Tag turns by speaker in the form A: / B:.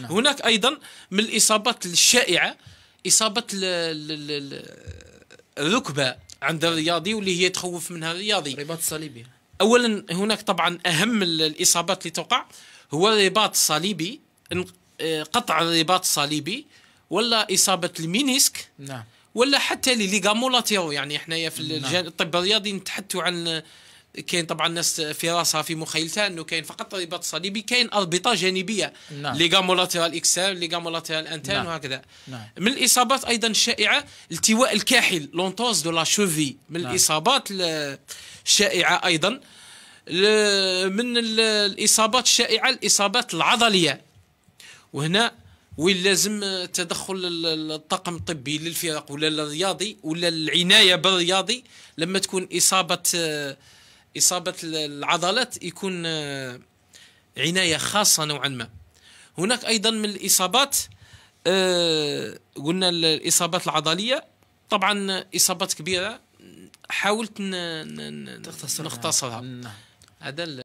A: نعم.
B: هناك ايضا من الاصابات الشائعه اصابه الركبه عند الرياضي واللي هي تخوف منها الرياضي الرباط الصليبي اولا هناك طبعا اهم الاصابات اللي توقع هو الرباط الصليبي آه، قطع الرباط الصليبي ولا اصابه المينيسك نعم ولا حتى لي لاتيرو يعني حنايا في نعم. الطب الرياضي نتحدثوا عن كاين طبعا الناس في راسها في مخيلتها انه كاين فقط الرباط الصليبي كاين اربطه جانبيه نعم. ليغامو لاتيرال اكسير ليغامو انتان نعم. وهكذا نعم. من الاصابات ايضا الشائعه التواء الكاحل لونتوز دو لا شوفي من نعم. الاصابات الشائعه ايضا من الاصابات الشائعه الاصابات العضليه وهنا وين لازم تدخل الطاقم الطبي للفرق ولا الرياضي ولا العنايه بالرياضي لما تكون اصابه اصابه العضلات يكون آه، عنايه خاصه نوعا ما هناك ايضا من الاصابات آه، قلنا الاصابات العضليه طبعا اصابات كبيره حاولت نختصرها نعم.
A: هذا